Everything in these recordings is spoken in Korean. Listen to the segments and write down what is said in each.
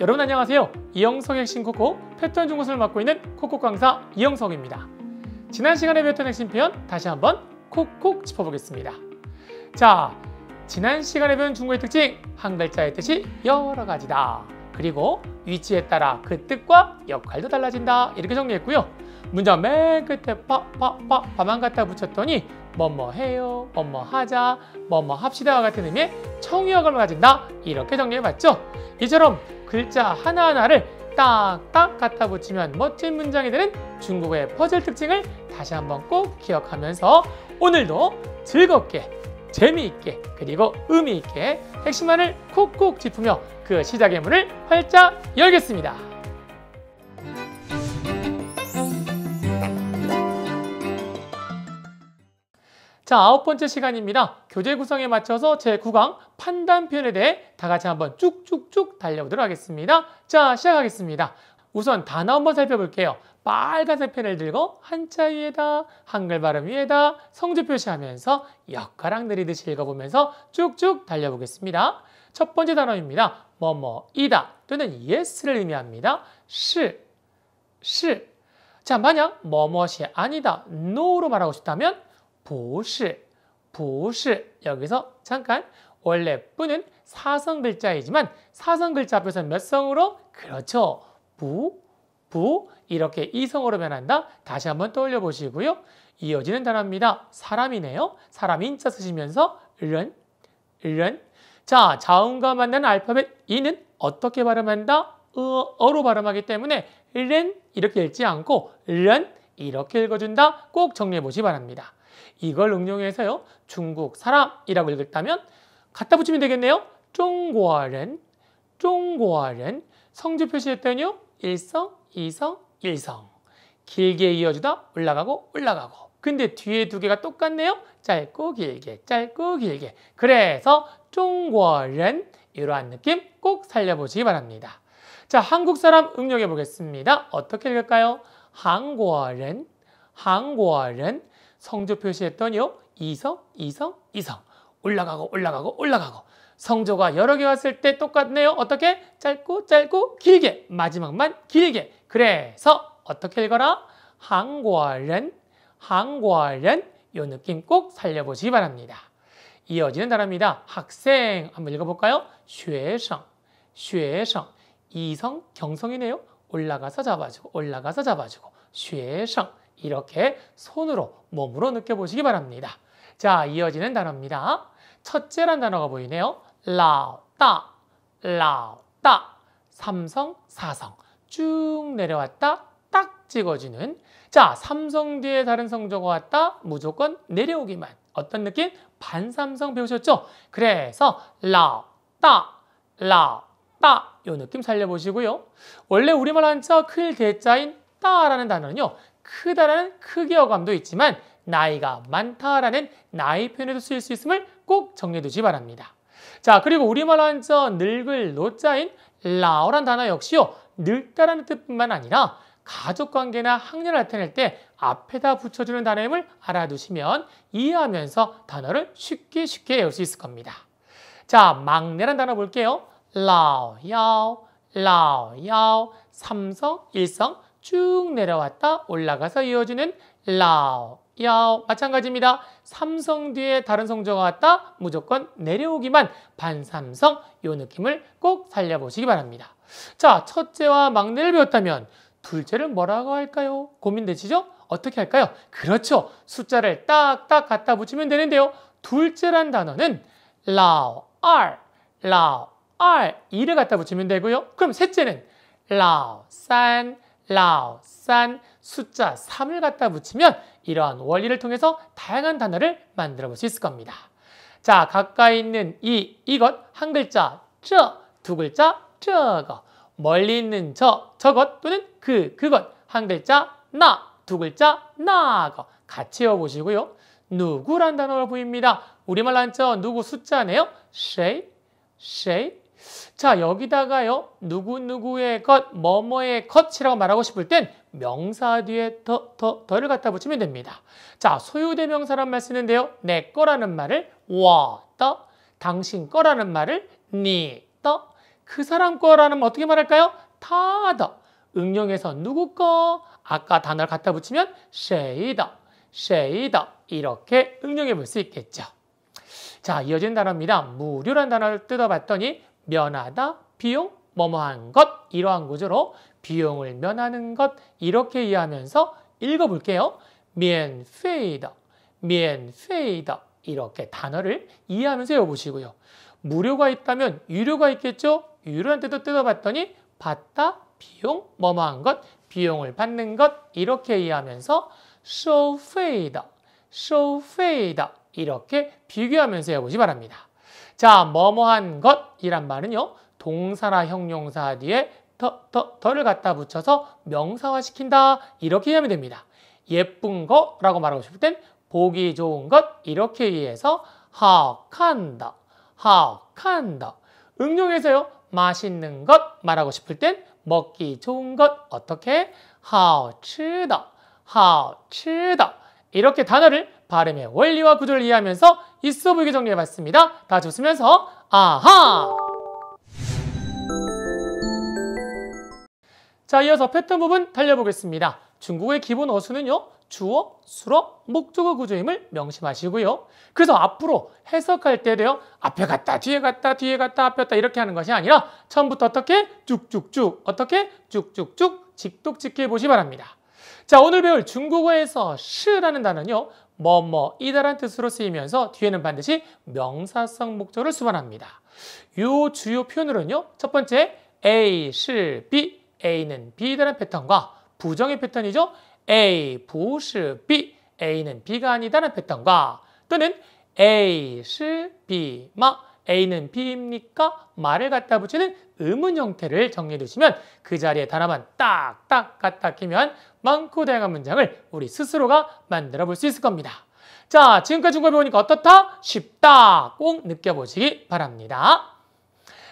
여러분 안녕하세요. 이영석의 핵심 코코 패턴 중고수를 맡고 있는 코코 강사 이영석입니다. 지난 시간에 배웠던 핵심 표현 다시 한번 콕콕 짚어보겠습니다. 자, 지난 시간에 배운 중국의 특징 한 글자의 뜻이 여러 가지다. 그리고 위치에 따라 그 뜻과 역할도 달라진다. 이렇게 정리했고요. 문장 맨 끝에 파파파 파만 갖다 붙였더니 뭐뭐 해요, 뭐뭐 하자, 뭐뭐 합시다와 같은 의미의 청유역을 가진다. 이렇게 정리해봤죠. 이처럼 글자 하나하나를 딱딱 갖다 붙이면 멋진 문장이 되는 중국어의 퍼즐 특징을 다시 한번 꼭 기억하면서 오늘도 즐겁게 재미있게 그리고 의미있게 핵심만을 콕콕 짚으며 그 시작의 문을 활짝 열겠습니다. 자, 아홉 번째 시간입니다. 교재 구성에 맞춰서 제9강 판단 표현에 대해 다 같이 한번 쭉쭉쭉 달려보도록 하겠습니다. 자, 시작하겠습니다. 우선 단어 한번 살펴볼게요. 빨간색 펜을 들고 한자 위에다 한글 발음 위에다 성조 표시하면서 역가랑 내리듯이 읽어보면서 쭉쭉 달려보겠습니다. 첫 번째 단어입니다. 뭐뭐이다 또는 yes를 의미합니다. 시, 시. 자, 만약 뭐뭐시 아니다, 노로 말하고 싶다면 부시, 부시. 여기서 잠깐 원래 뿌는 사성 글자이지만 사성 글자 앞에서 몇 성으로? 그렇죠. 부, 부 이렇게 이성으로 변한다. 다시 한번 떠올려 보시고요. 이어지는 단어입니다. 사람이네요. 사람 인자 쓰시면서 른, 른. 자, 자음과 만나는 알파벳 이는 어떻게 발음한다? 어, 어로 발음하기 때문에 른 이렇게 읽지 않고 른 이렇게 읽어준다. 꼭 정리해 보시 기 바랍니다. 이걸 응용해서요. 중국 사람이라고 읽었다면 갖다 붙이면 되겠네요. 중고아렌, 중고아렌. 성주 표시했더니요. 일성, 이성, 일성. 길게 이어주다 올라가고 올라가고. 근데 뒤에 두 개가 똑같네요. 짧고 길게, 짧고 길게. 그래서 중고아렌 이러한 느낌 꼭 살려보시기 바랍니다. 자, 한국 사람 응용해 보겠습니다. 어떻게 읽을까요? 한국인, 한국인. 성조 표시했더니요. 이성, 이성, 이성. 올라가고 올라가고 올라가고. 성조가 여러 개 왔을 때 똑같네요. 어떻게? 짧고 짧고 길게. 마지막만 길게. 그래서 어떻게 읽어라? 한국인, 한국인 요 느낌 꼭 살려보시기 바랍니다. 이어지는 단어입니다. 학생 한번 읽어볼까요? 学성学성 이성, 경성이네요. 올라가서 잡아주고 올라가서 잡아주고 学성 이렇게 손으로 몸으로 느껴보시기 바랍니다. 자, 이어지는 단어입니다. 첫째란 단어가 보이네요. 라오따, 라오따, 삼성, 사성 쭉 내려왔다, 딱 찍어주는 자, 삼성 뒤에 다른 성조가 왔다, 무조건 내려오기만 어떤 느낌? 반삼성 배우셨죠? 그래서 라오따, 라오따 요 느낌 살려보시고요. 원래 우리말 한자 클 대자인 따라는 단어는요. 크다라는 크기 어감도 있지만 나이가 많다라는 나이 표현에도 쓰일 수 있음을 꼭 정리해두시 바랍니다. 자 그리고 우리말 한자 늙을 노자인 라오란 단어 역시요 늙다라는 뜻뿐만 아니라 가족관계나 학년을 나타낼 때 앞에다 붙여주는 단어임을 알아두시면 이해하면서 단어를 쉽게 쉽게 외울 수 있을 겁니다. 자, 막내란 단어 볼게요. 라오, 야오, 라오, 야오, 삼성, 일성, 쭉 내려왔다 올라가서 이어지는 라오, 야오 마찬가지입니다. 삼성 뒤에 다른 성조가 왔다 무조건 내려오기만 반삼성 요 느낌을 꼭 살려보시기 바랍니다. 자, 첫째와 막내를 배웠다면 둘째를 뭐라고 할까요? 고민되시죠? 어떻게 할까요? 그렇죠. 숫자를 딱딱 갖다 붙이면 되는데요. 둘째란 단어는 라오, 알, 라오, 알, 이를 갖다 붙이면 되고요. 그럼 셋째는 라오, 산, 라오, 산, 숫자 3을 갖다 붙이면 이러한 원리를 통해서 다양한 단어를 만들어 볼 수 있을 겁니다. 자, 가까이 있는 이, 이것, 한 글자, 저, 두 글자, 저거, 멀리 있는 저, 저것 또는 그, 그것, 한 글자, 나, 두 글자, 나거 같이 외워보시고요. 누구란 단어로 보입니다. 우리말 로한 저, 누구 숫자네요. 쉐이, 쉐이, 자, 여기다가요. 누구누구의 것, 뭐뭐의 것이라고 말하고 싶을 땐 명사 뒤에 더, 더, 더를 갖다 붙이면 됩니다. 자, 소유대명사란 말 쓰는데요. 내 거라는 말을 워더 당신 거라는 말을 니, 더 그 사람 거라는 어떻게 말할까요? 타, 더. 응용해서 누구 거? 아까 단어를 갖다 붙이면 쉐이더, 쉐이더 이렇게 응용해 볼 수 있겠죠. 자, 이어진 단어입니다. 무료란 단어를 뜯어봤더니 면하다, 비용, 뭐뭐한 것 이러한 구조로 비용을 면하는 것 이렇게 이해하면서 읽어볼게요. 면페이다, 면페이다 이렇게 단어를 이해하면서 외워보시고요. 무료가 있다면 유료가 있겠죠? 유료한 뜻도 뜯어봤더니 받다, 비용, 뭐뭐한 것, 비용을 받는 것 이렇게 이해하면서 소페이다, 소페이다 이렇게 비교하면서 해보시 바랍니다. 자, 뭐뭐한 것이란 말은요. 동사나 형용사 뒤에 더, 더, 더를 갖다 붙여서 명사화시킨다. 이렇게 이해하면 됩니다. 예쁜 거라고 말하고 싶을 땐 보기 좋은 것 이렇게 이해해서 하칸다, 하칸다. 응용해서요. 맛있는 것 말하고 싶을 땐 먹기 좋은 것 어떻게 하츠다하츠다 이렇게 단어를 발음의 원리와 구조를 이해하면서 있어 보이게 정리해봤습니다. 다 같이 웃으면서 아하! 자, 이어서 패턴 부분 달려보겠습니다. 중국의 기본 어수는요. 주어, 수어, 목적어 구조임을 명심하시고요. 그래서 앞으로 해석할 때도요. 앞에 갔다, 뒤에 갔다, 뒤에 갔다, 앞에 갔다 이렇게 하는 것이 아니라 처음부터 어떻게 쭉쭉쭉, 어떻게 쭉쭉쭉 직독 짓게 보시 바랍니다. 자, 오늘 배울 중국어에서 시라는 단어는요. 뭐뭐 뭐, 이다란 뜻으로 쓰이면서 뒤에는 반드시 명사성 목적을 수반합니다. 요 주요 표현으로는요. 첫 번째 A, 시, B. A는 B다라는 패턴과 부정의 패턴이죠. A, 부, 시, B. A는 B가 아니다라는 패턴과 또는 A, 시, B, 마. A는 B입니까? 말을 갖다 붙이는 의문 형태를 정리해 두시면 그 자리에 단어만 딱딱 갖다 끼면 많고 다양한 문장을 우리 스스로가 만들어 볼 수 있을 겁니다. 자, 지금까지 중국어 배우니까 어떻다? 쉽다! 꼭 느껴보시기 바랍니다.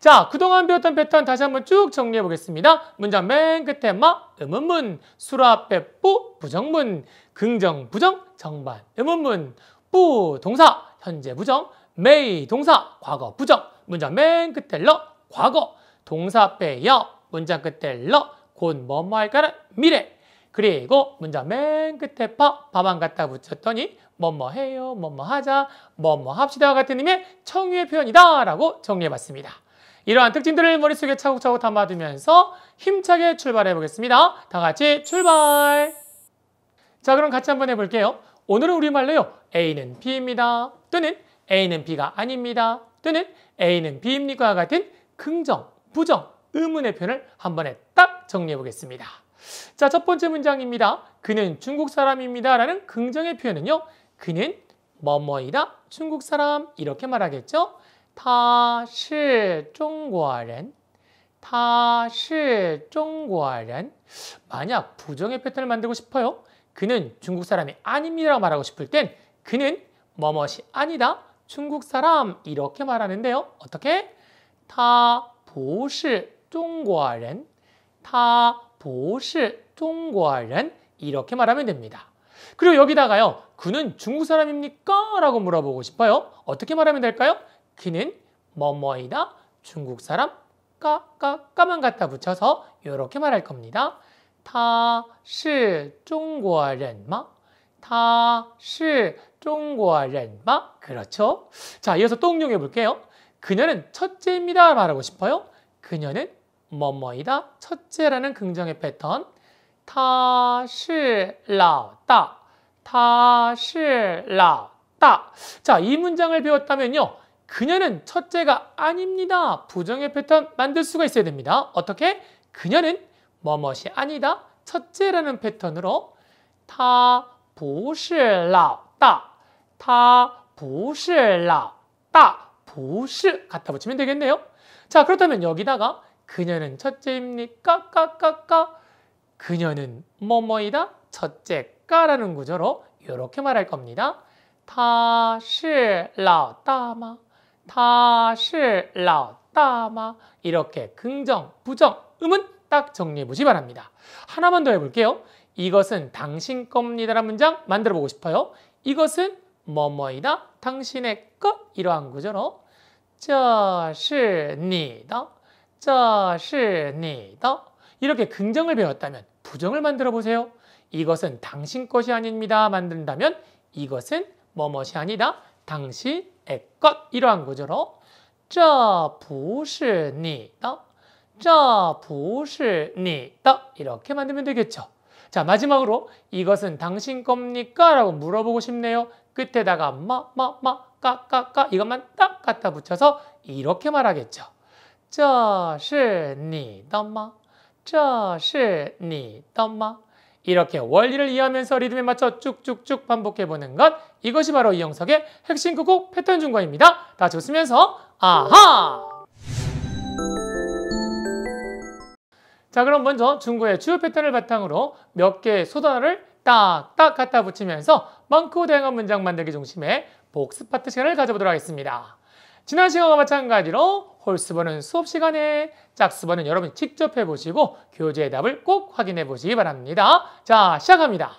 자, 그동안 배웠던 패턴 다시 한번 쭉 정리해 보겠습니다. 문장 맨 끝에 마, 음음문, 수로 앞에 뿌, 부정문, 긍정, 부정, 정반, 음음문, 뿌, 동사, 현재 부정, may 동사 과거 부정 문장 맨 끝에 러 과거 동사 빼여 문장 끝에 러곧 뭐뭐 할까를 미래 그리고 문장 맨 끝에 파 밥안 갖다 붙였더니 뭐 뭐 해요 뭐 뭐 하자 뭐 뭐 합시다와 같은 의미의 청유의 표현이다 라고 정리해봤습니다. 이러한 특징들을 머릿속에 차곡차곡 담아두면서 힘차게 출발해 보겠습니다. 다 같이 출발! 자 그럼 같이 한번 해볼게요. 오늘은 우리말로요. A는 B입니다. 또는 A는 B가 아닙니다. 또는 A는 B입니까? 같은 긍정, 부정, 의문의 표현을 한 번에 딱 정리해 보겠습니다. 자, 첫 번째 문장입니다. 그는 중국 사람입니다. 라는 긍정의 표현은요. 그는 뭐뭐이다. 중국 사람. 이렇게 말하겠죠. 他是中国人.他是中国人. 만약 부정의 패턴을 만들고 싶어요. 그는 중국 사람이 아닙니다라고 말하고 싶을 땐 그는 뭐뭐이 아니다. 중국 사람 이렇게 말하는데요. 어떻게? 他不是中国人.他不是中国人. 이렇게 말하면 됩니다. 그리고 여기다가요. 그는 중국 사람입니까? 라고 물어보고 싶어요. 어떻게 말하면 될까요? 그는 뭐뭐이다. 중국 사람 까까까만 갖다 붙여서 이렇게 말할 겁니다. 他是中国人吗？他是 中国人마 그렇죠. 자, 이어서 똥용해 볼게요. 그녀는 첫째입니다. 말하고 싶어요. 그녀는 뭐뭐이다. 첫째라는 긍정의 패턴. 他是라大他是라大 자, 이 문장을 배웠다면요. 그녀는 첫째가 아닙니다. 부정의 패턴 만들 수가 있어야 됩니다. 어떻게? 그녀는 뭐뭐이 아니다. 첫째라는 패턴으로 다不是老大 타 부실라 따 부실 갖다 붙이면 되겠네요. 자 그렇다면 여기다가 그녀는 첫째입니까? 까까까 까 그녀는 뭐뭐이다 첫째까라는 구조로 이렇게 말할 겁니다. 타是老大吗? 타是老大吗? 이렇게 긍정, 부정, 음은 딱 정리해 보시 바랍니다. 하나만 더 해볼게요. 이것은 당신 겁니다라는 문장 만들어 보고 싶어요. 이것은 뭐뭐이다. 당신의 것 이러한 구조로 저是你的저是你的 이렇게 긍정을 배웠다면 부정을 만들어 보세요. 이것은 당신 것이 아닙니다. 만든다면 이것은 뭐뭐이 아니다. 당신의 것 이러한 구조로 저不是你的저不是你的 이렇게 만들면 되겠죠. 자 마지막으로 이것은 당신 겁니까? 라고 물어보고 싶네요. 끝에다가 마 마마 뭐, 뭐, 뭐, 까까 까 이것만 딱 갖다 붙여서 이렇게 말하겠죠. 这是你的吗?这是你的吗? 이렇게 원리를 이해하면서 리듬에 맞춰 쭉쭉쭉 반복해보는 것 이것이 바로 이 영석의 핵심 구곡 패턴 중과입니다. 다 좋으면서 아하! 자 그럼 먼저 중고의 주요 패턴을 바탕으로 몇 개의 소단어를 딱딱 갖다 붙이면서 많고 다양한 문장 만들기 중심의 복습 파트 시간을 가져보도록 하겠습니다. 지난 시간과 마찬가지로 홀수번은 수업 시간에 짝수번은 여러분이 직접 해보시고 교재의 답을 꼭 확인해 보시기 바랍니다. 자, 시작합니다.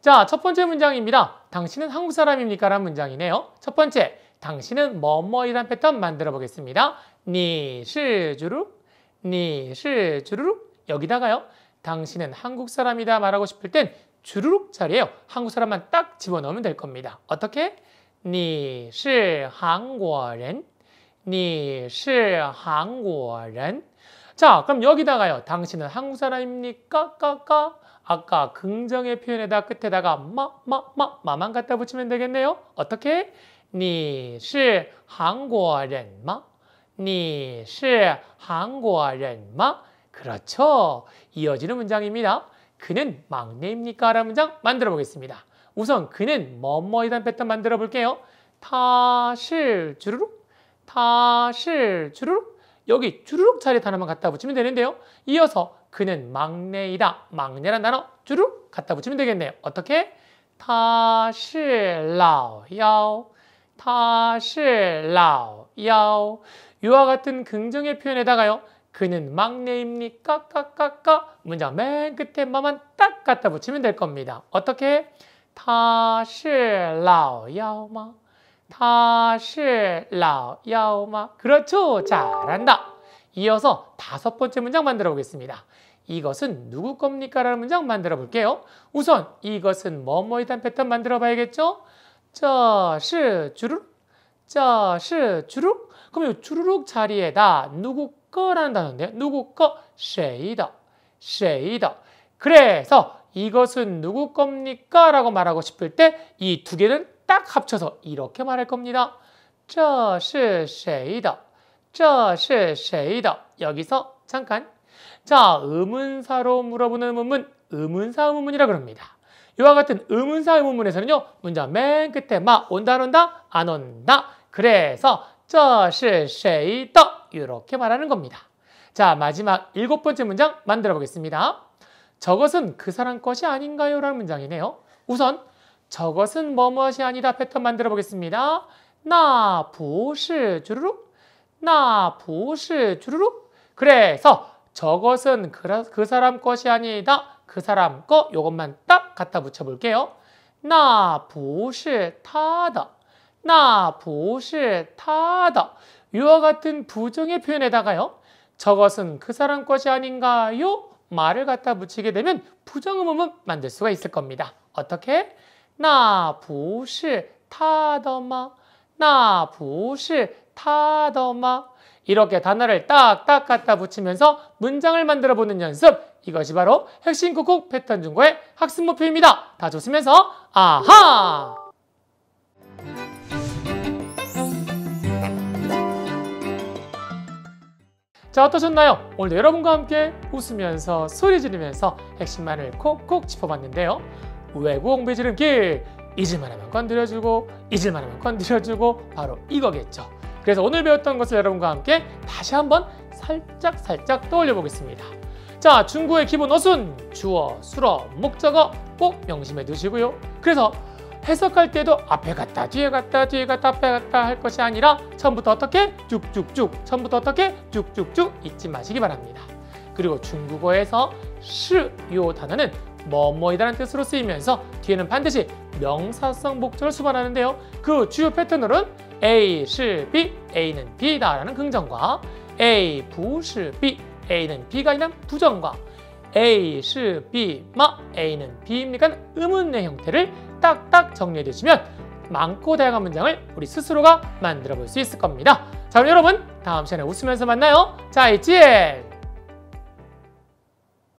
자, 첫 번째 문장입니다. 당신은 한국 사람입니까? 라는 문장이네요. 첫 번째, 당신은 뭐뭐이란 패턴 만들어 보겠습니다. 니시주룩니시주룩 여기다가요. 당신은 한국 사람이다 말하고 싶을 땐 주르륵 자리에요. 한국 사람만 딱 집어넣으면 될 겁니다. 어떻게? 你是韩国人.你是韩国人. 자, 그럼 여기다가요. 당신은 한국 사람입니까? 까까. 아까 긍정의 표현에다 끝에다가 마 마 마 마만 갖다 붙이면 되겠네요. 어떻게? 你是韩国人吗?你是韩国人吗? 그렇죠. 이어지는 문장입니다. 그는 막내입니까? 라는 문장 만들어 보겠습니다. 우선 그는 뭐뭐이단 패턴 만들어 볼게요. 타실 주르륵 타실 주르륵 여기 주르륵 자리에 단어만 갖다 붙이면 되는데요. 이어서 그는 막내이다. 막내란 단어 주르륵 갖다 붙이면 되겠네요. 어떻게? 타실老妖 타실老妖 이와 같은 긍정의 표현에다가요. 그는 막내입니까? 까까까 문장 맨 끝에 만딱 갖다 붙이면 될 겁니다. 어떻게? 他是老妖吗?他是老妖吗? 그렇죠. 잘한다. 이어서 다섯 번째 문장 만들어 보겠습니다. 이것은 누구 겁니까? 라는 문장 만들어 볼게요. 우선 이것은 뭐뭐에 대 패턴 만들어 봐야겠죠? 저是주룩, 저是주룩. 그럼 이 주르륵 자리에다 누구 거라는 단어인데 누구 거? 쉐이더. 쉐이더. 그래서 이것은 누구 겁니까? 라고 말하고 싶을 때 이 두 개는 딱 합쳐서 이렇게 말할 겁니다. 这是谁的?这是谁的? 여기서 잠깐. 자, 의문사로 물어보는 문문, 의문사 의문문이라 그럽니다. 이와 같은 의문사 의문문에서는요, 문장 맨 끝에 마 온다 안 온다 안 온다. 그래서 这是谁的? 이렇게 말하는 겁니다. 자, 마지막 일곱 번째 문장 만들어 보겠습니다. 저것은 그 사람 것이 아닌가요? 라는 문장이네요. 우선 저것은 뭐뭐이 아니다 패턴 만들어 보겠습니다. 나, 부시, 주르륵. 나, 부시, 주르륵. 그래서 저것은 그, 그 사람 것이 아니다. 그 사람 거 요것만 딱 갖다 붙여 볼게요. 나, 부시, 타다. 나, 부시, 타다. 이와 같은 부정의 표현에다가요. 저것은 그 사람 것이 아닌가요? 말을 갖다 붙이게 되면 부정음음은 만들 수가 있을 겁니다. 어떻게? 나不是他的吗? 나不是他的吗? 이렇게 단어를 딱딱 갖다 붙이면서 문장을 만들어 보는 연습. 이것이 바로 핵심 국콕 패턴 중고의 학습 목표입니다. 다 좋으면서 아하! 자 어떠셨나요? 오늘 도 여러분과 함께 웃으면서 소리 지르면서 핵심만을 콕콕 짚어봤는데요. 외국 공부 지름길 잊을만하면 건드려주고 잊을만하면 건드려주고 바로 이거겠죠. 그래서 오늘 배웠던 것을 여러분과 함께 다시 한번 살짝 살짝 떠올려 보겠습니다. 자 중구의 기본 어순 주어, 수어, 목적어 꼭 명심해 두시고요. 그래서 해석할 때도 앞에 갔다 뒤에 갔다 뒤에 갔다 앞에 갔다 할 것이 아니라 처음부터 어떻게 쭉쭉쭉 처음부터 어떻게 쭉쭉쭉 잊지 마시기 바랍니다. 그리고 중국어에서 시요 단어는 뭐뭐이다라는 뜻으로 쓰이면서 뒤에는 반드시 명사성 목적을 수반하는데요. 그 주요 패턴으로는 A, 시, B, A는 B다라는 긍정과 A, 부, 시, B, A는 B가 아닌 부정과 A, 시, B, 마, A는 B입니까? 음운의 형태를 딱딱 정리해 주시면 많고 다양한 문장을 우리 스스로가 만들어 볼 수 있을 겁니다. 자, 그럼 여러분 다음 시간에 웃으면서 만나요. 자, 이지엘!